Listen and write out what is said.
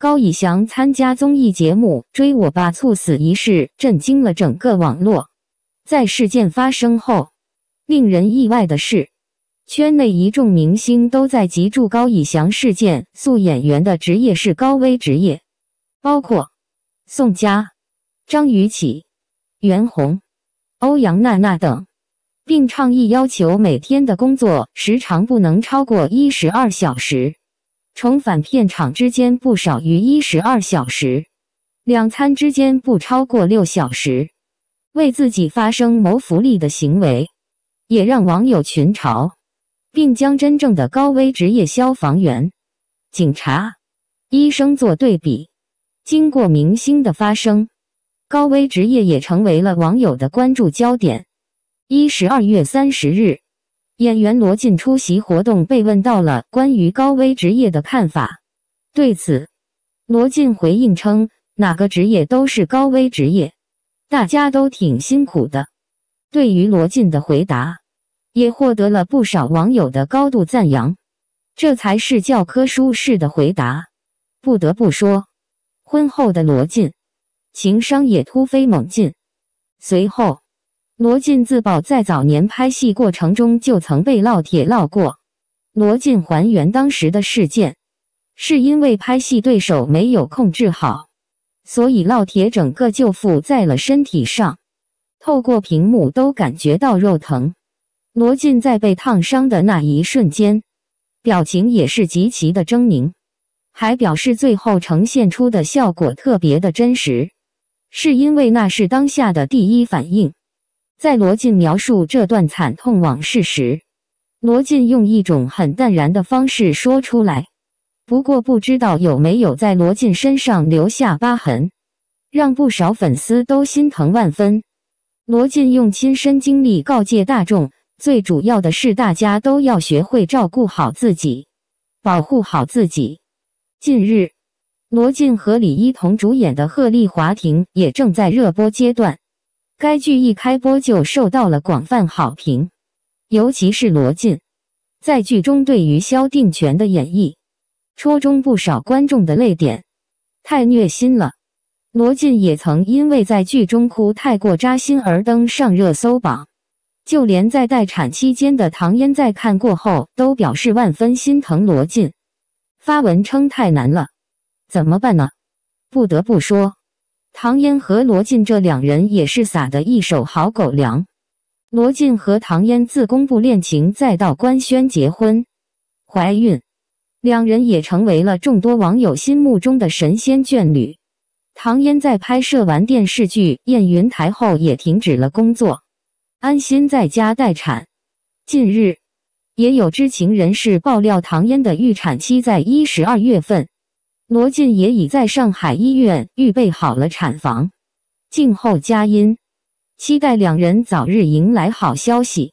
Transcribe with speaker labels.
Speaker 1: 高以翔参加综艺节目《追我吧》猝死一事震惊了整个网络。在事件发生后，令人意外的是，圈内一众明星都在急注高以翔事件，素演员的职业是高危职业，包括宋佳、张雨绮、袁弘、欧阳娜娜等，并倡议要求每天的工作时长不能超过一十二小时。重返片场之间不少于一十二小时，两餐之间不超过六小时，为自己发声谋福利的行为，也让网友群嘲，并将真正的高危职业消防员、警察、医生做对比。经过明星的发声，高危职业也成为了网友的关注焦点。一十二月三十日。演员罗晋出席活动，被问到了关于高危职业的看法。对此，罗晋回应称：“哪个职业都是高危职业，大家都挺辛苦的。”对于罗晋的回答，也获得了不少网友的高度赞扬。这才是教科书式的回答。不得不说，婚后的罗晋情商也突飞猛进。随后。罗晋自曝在早年拍戏过程中就曾被烙铁烙过。罗晋还原当时的事件，是因为拍戏对手没有控制好，所以烙铁整个就附在了身体上，透过屏幕都感觉到肉疼。罗晋在被烫伤的那一瞬间，表情也是极其的狰狞，还表示最后呈现出的效果特别的真实，是因为那是当下的第一反应。在罗晋描述这段惨痛往事时，罗晋用一种很淡然的方式说出来。不过，不知道有没有在罗晋身上留下疤痕，让不少粉丝都心疼万分。罗晋用亲身经历告诫大众，最主要的是大家都要学会照顾好自己，保护好自己。近日，罗晋和李一桐主演的《鹤唳华亭》也正在热播阶段。该剧一开播就受到了广泛好评，尤其是罗晋在剧中对于萧定权的演绎，戳中不少观众的泪点，太虐心了。罗晋也曾因为在剧中哭太过扎心而登上热搜榜，就连在待产期间的唐嫣在看过后都表示万分心疼罗晋，发文称太难了，怎么办呢？不得不说。唐嫣和罗晋这两人也是撒的一手好狗粮。罗晋和唐嫣自公布恋情，再到官宣结婚、怀孕，两人也成为了众多网友心目中的神仙眷侣。唐嫣在拍摄完电视剧《燕云台》后，也停止了工作，安心在家待产。近日，也有知情人士爆料，唐嫣的预产期在一十二月份。罗晋也已在上海医院预备好了产房，静候佳音，期待两人早日迎来好消息。